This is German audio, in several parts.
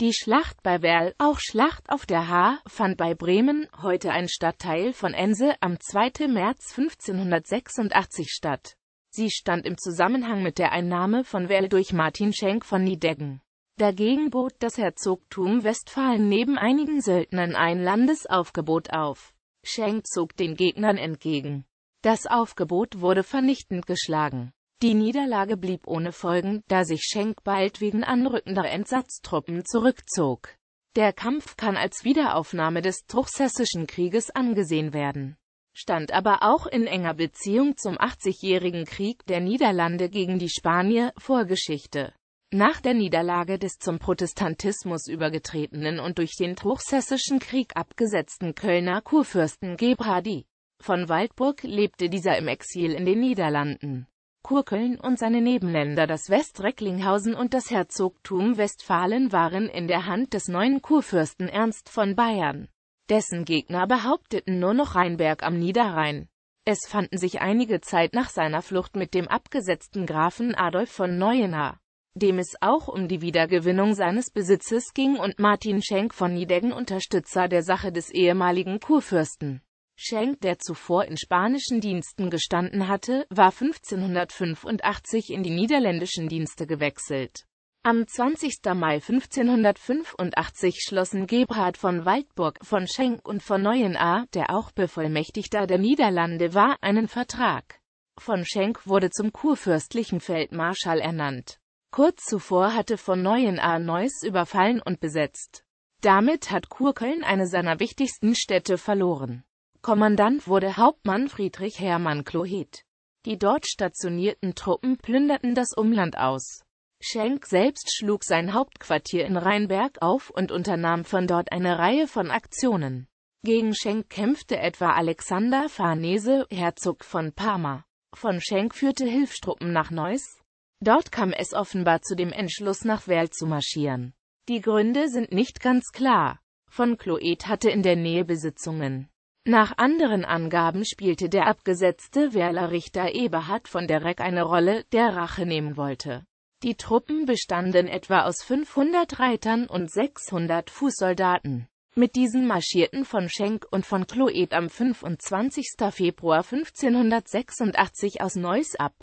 Die Schlacht bei Werl, auch Schlacht auf der Haar, fand bei Bremen, heute ein Stadtteil von Ense, am 2. März 1586 statt. Sie stand im Zusammenhang mit der Einnahme von Werl durch Martin Schenk von Nideggen. Dagegen bot das Herzogtum Westfalen neben einigen Söldnern ein Landesaufgebot auf. Schenk zog den Gegnern entgegen. Das Aufgebot wurde vernichtend geschlagen. Die Niederlage blieb ohne Folgen, da sich Schenk bald wegen anrückender Entsatztruppen zurückzog. Der Kampf kann als Wiederaufnahme des Truchsessischen Krieges angesehen werden, stand aber auch in enger Beziehung zum 80-jährigen Krieg der Niederlande gegen die Spanier Vorgeschichte. Nach der Niederlage des zum Protestantismus übergetretenen und durch den Truchsessischen Krieg abgesetzten Kölner Kurfürsten Gebrady von Waldburg lebte dieser im Exil in den Niederlanden. Kurkeln und seine Nebenländer das Westrecklinghausen und das Herzogtum Westfalen waren in der Hand des neuen Kurfürsten Ernst von Bayern. Dessen Gegner behaupteten nur noch Rheinberg am Niederrhein. Es fanden sich einige Zeit nach seiner Flucht mit dem abgesetzten Grafen Adolf von Neuenahr, dem es auch um die Wiedergewinnung seines Besitzes ging und Martin Schenk von Nideggen Unterstützer der Sache des ehemaligen Kurfürsten. Schenk, der zuvor in spanischen Diensten gestanden hatte, war 1585 in die niederländischen Dienste gewechselt. Am 20. Mai 1585 schlossen Gebhard von Waldburg, von Schenk und von Neuenahr, der auch Bevollmächtigter der Niederlande war, einen Vertrag. Von Schenk wurde zum kurfürstlichen Feldmarschall ernannt. Kurz zuvor hatte von Neuenahr Neuss überfallen und besetzt. Damit hat Kurköln eine seiner wichtigsten Städte verloren. Kommandant wurde Hauptmann Friedrich Hermann Klohet. Die dort stationierten Truppen plünderten das Umland aus. Schenk selbst schlug sein Hauptquartier in Rheinberg auf und unternahm von dort eine Reihe von Aktionen. Gegen Schenk kämpfte etwa Alexander Farnese, Herzog von Parma. Von Schenk führte Hilfstruppen nach Neuss. Dort kam es offenbar zu dem Entschluss, nach Werl zu marschieren. Die Gründe sind nicht ganz klar. Von Kloet hatte in der Nähe Besitzungen. Nach anderen Angaben spielte der abgesetzte Wehrler-Richter Eberhard von der Reck eine Rolle, der Rache nehmen wollte. Die Truppen bestanden etwa aus 500 Reitern und 600 Fußsoldaten. Mit diesen marschierten von Schenk und von Kloet am 25. Februar 1586 aus Neuss ab.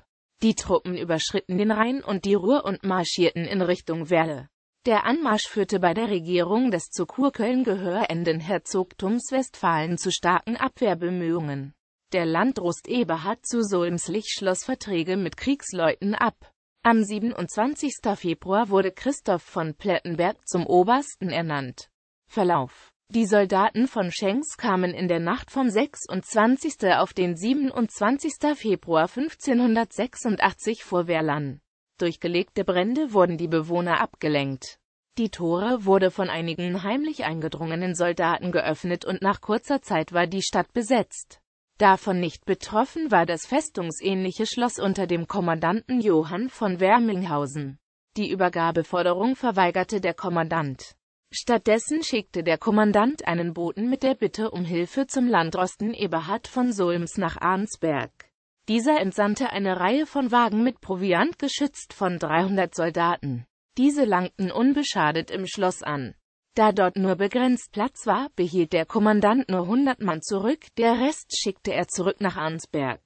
Die Truppen überschritten den Rhein und die Ruhr und marschierten in Richtung Werle. Der Anmarsch führte bei der Regierung des zu Kurköln gehörenden Herzogtums Westfalen zu starken Abwehrbemühungen. Der Landdrost Eberhard zu Solmslich schloss Verträge mit Kriegsleuten ab. Am 27. Februar wurde Christoph von Plettenberg zum Obersten ernannt. Verlauf Die Soldaten von Schenks kamen in der Nacht vom 26. auf den 27. Februar 1586 vor Werlan. Durch gelegte Brände wurden die Bewohner abgelenkt. Die Tore wurde von einigen heimlich eingedrungenen Soldaten geöffnet und nach kurzer Zeit war die Stadt besetzt. Davon nicht betroffen war das festungsähnliche Schloss unter dem Kommandanten Johann von Werminghausen. Die Übergabeforderung verweigerte der Kommandant. Stattdessen schickte der Kommandant einen Boten mit der Bitte um Hilfe zum Landrosten Eberhard von Solms nach Arnsberg. Dieser entsandte eine Reihe von Wagen mit Proviant geschützt von 300 Soldaten. Diese langten unbeschadet im Schloss an. Da dort nur begrenzt Platz war, behielt der Kommandant nur 100 Mann zurück, der Rest schickte er zurück nach Arnsberg.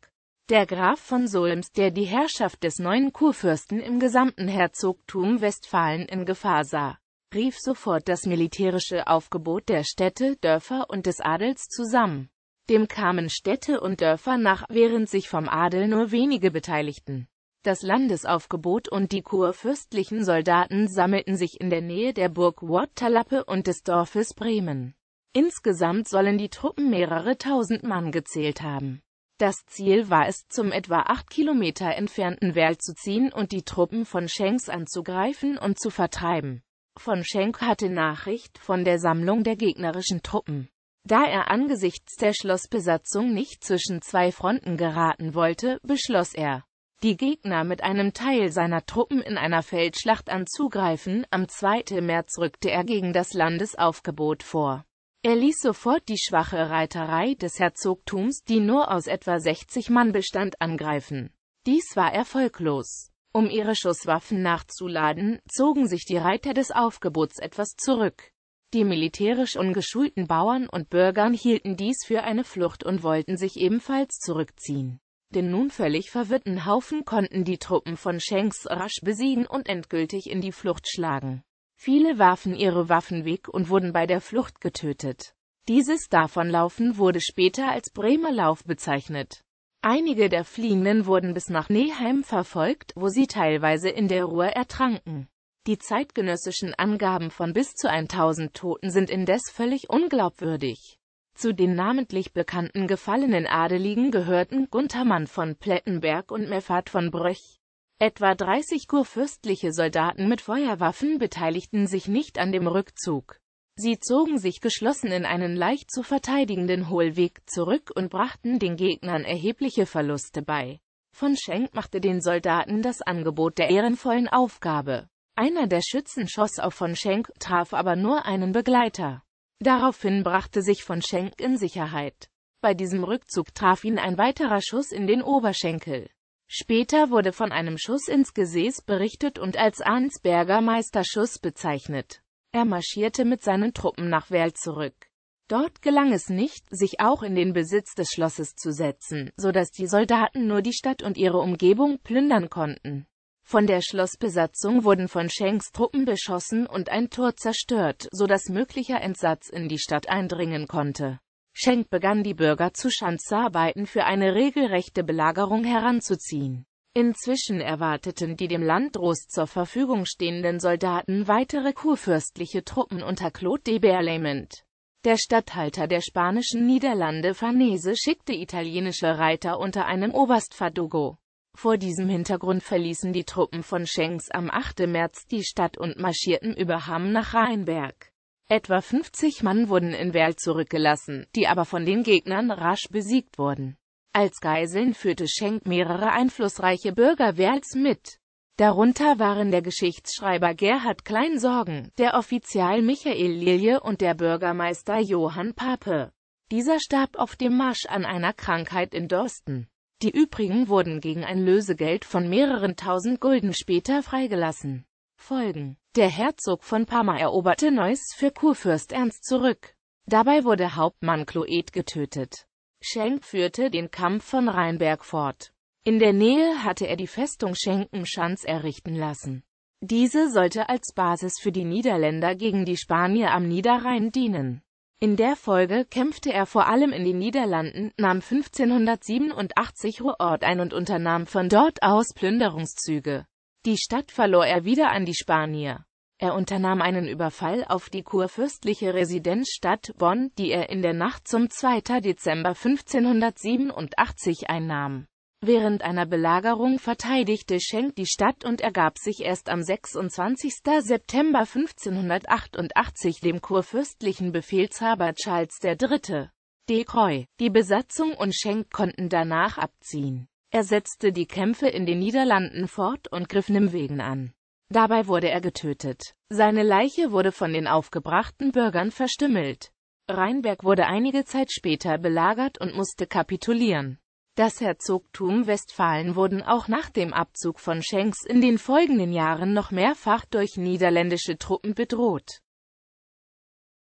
Der Graf von Solms, der die Herrschaft des neuen Kurfürsten im gesamten Herzogtum Westfalen in Gefahr sah, rief sofort das militärische Aufgebot der Städte, Dörfer und des Adels zusammen dem kamen Städte und Dörfer nach, während sich vom Adel nur wenige beteiligten. Das Landesaufgebot und die kurfürstlichen Soldaten sammelten sich in der Nähe der Burg Waterlappe und des Dorfes Bremen. Insgesamt sollen die Truppen mehrere tausend Mann gezählt haben. Das Ziel war es, zum etwa acht Kilometer entfernten Werl zu ziehen und die Truppen von Schenks anzugreifen und zu vertreiben. Von Schenk hatte Nachricht von der Sammlung der gegnerischen Truppen. Da er angesichts der Schlossbesatzung nicht zwischen zwei Fronten geraten wollte, beschloss er, die Gegner mit einem Teil seiner Truppen in einer Feldschlacht anzugreifen. Am 2. März rückte er gegen das Landesaufgebot vor. Er ließ sofort die schwache Reiterei des Herzogtums, die nur aus etwa 60 Mann bestand, angreifen. Dies war erfolglos. Um ihre Schusswaffen nachzuladen, zogen sich die Reiter des Aufgebots etwas zurück. Die militärisch ungeschulten Bauern und Bürgern hielten dies für eine Flucht und wollten sich ebenfalls zurückziehen. Den nun völlig verwirrten Haufen konnten die Truppen von Schenks rasch besiegen und endgültig in die Flucht schlagen. Viele warfen ihre Waffen weg und wurden bei der Flucht getötet. Dieses Davonlaufen wurde später als Bremer Lauf bezeichnet. Einige der Fliehenden wurden bis nach Neheim verfolgt, wo sie teilweise in der Ruhr ertranken. Die zeitgenössischen Angaben von bis zu 1000 Toten sind indes völlig unglaubwürdig. Zu den namentlich bekannten gefallenen Adeligen gehörten Guntermann von Plettenberg und Meffat von Bröch. Etwa 30 kurfürstliche Soldaten mit Feuerwaffen beteiligten sich nicht an dem Rückzug. Sie zogen sich geschlossen in einen leicht zu verteidigenden Hohlweg zurück und brachten den Gegnern erhebliche Verluste bei. Von Schenk machte den Soldaten das Angebot der ehrenvollen Aufgabe. Einer der Schützen schoss auf von Schenk, traf aber nur einen Begleiter. Daraufhin brachte sich von Schenk in Sicherheit. Bei diesem Rückzug traf ihn ein weiterer Schuss in den Oberschenkel. Später wurde von einem Schuss ins Gesäß berichtet und als Arnsberger Meisterschuss bezeichnet. Er marschierte mit seinen Truppen nach Werl zurück. Dort gelang es nicht, sich auch in den Besitz des Schlosses zu setzen, so dass die Soldaten nur die Stadt und ihre Umgebung plündern konnten. Von der Schlossbesatzung wurden von Schenks Truppen beschossen und ein Tor zerstört, so dass möglicher Entsatz in die Stadt eindringen konnte. Schenk begann die Bürger zu Schanzarbeiten für eine regelrechte Belagerung heranzuziehen. Inzwischen erwarteten die dem Landdrost zur Verfügung stehenden Soldaten weitere kurfürstliche Truppen unter Claude de Berlaymont. Der Statthalter der spanischen Niederlande Farnese schickte italienische Reiter unter einem Oberst Fadugo vor diesem Hintergrund verließen die Truppen von Schenks am 8. März die Stadt und marschierten über Hamm nach Rheinberg. Etwa 50 Mann wurden in Werl zurückgelassen, die aber von den Gegnern rasch besiegt wurden. Als Geiseln führte Schenk mehrere einflussreiche Bürger Werls mit. Darunter waren der Geschichtsschreiber Gerhard Kleinsorgen, der Offizial Michael Lilje und der Bürgermeister Johann Pape. Dieser starb auf dem Marsch an einer Krankheit in Dorsten. Die übrigen wurden gegen ein Lösegeld von mehreren tausend Gulden später freigelassen. Folgen Der Herzog von Parma eroberte Neuss für Kurfürst Ernst zurück. Dabei wurde Hauptmann Cloet getötet. Schenk führte den Kampf von Rheinberg fort. In der Nähe hatte er die Festung Schenkenschanz errichten lassen. Diese sollte als Basis für die Niederländer gegen die Spanier am Niederrhein dienen. In der Folge kämpfte er vor allem in den Niederlanden, nahm 1587 Ruhrort ein und unternahm von dort aus Plünderungszüge. Die Stadt verlor er wieder an die Spanier. Er unternahm einen Überfall auf die kurfürstliche Residenzstadt Bonn, die er in der Nacht zum 2. Dezember 1587 einnahm. Während einer Belagerung verteidigte Schenk die Stadt und ergab sich erst am 26. September 1588 dem kurfürstlichen Befehlshaber Charles III. de Croix. Die Besatzung und Schenk konnten danach abziehen. Er setzte die Kämpfe in den Niederlanden fort und griff Nimwegen an. Dabei wurde er getötet. Seine Leiche wurde von den aufgebrachten Bürgern verstümmelt. Rheinberg wurde einige Zeit später belagert und musste kapitulieren. Das Herzogtum Westfalen wurden auch nach dem Abzug von Schenks in den folgenden Jahren noch mehrfach durch niederländische Truppen bedroht